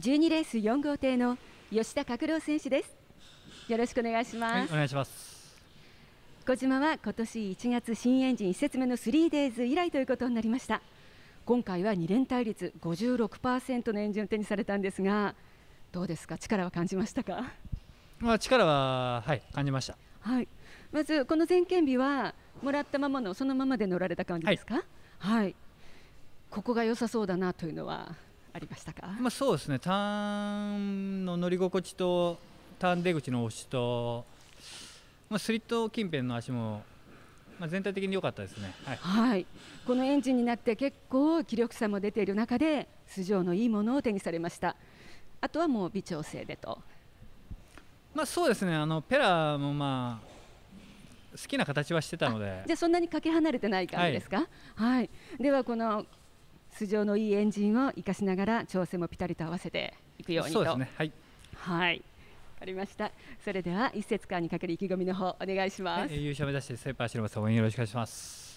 12レース4号艇の吉田拓郎選手ですよろしくお願いします、はい、お願いします小島は今年1月新エンジン1節目の 3days 以来ということになりました今回は2連対率56%のエンジンを手にされたんですがどうですか力は感じましたかまあ力ははい感じましたはいまずこの前見日はもらったままのそのままで乗られた感じですか、はい、はい、ここが良さそうだなというのはありましたか、まあ、そうですねターンの乗り心地とターン出口の押しと、まあ、スリット近辺の足も、まあ、全体的に良かったですね、はい、はい、このエンジンになって結構気力差も出ている中で素性のいいものを手にされましたあとはもう微調整でと。まあ、そうですねあのペラもまあ好きな形はしてたのでじゃあそんなにかけ離れてない感じですか、はい、はい、ではこの素性のいいエンジンを生かしながら調整もピタリと合わせていくようにと。そうですね。はい。はい。かりました。それでは一節間にかける意気込みの方お願いします。はい、優勝目指してスーパーシルバ応援よろしくお願いします。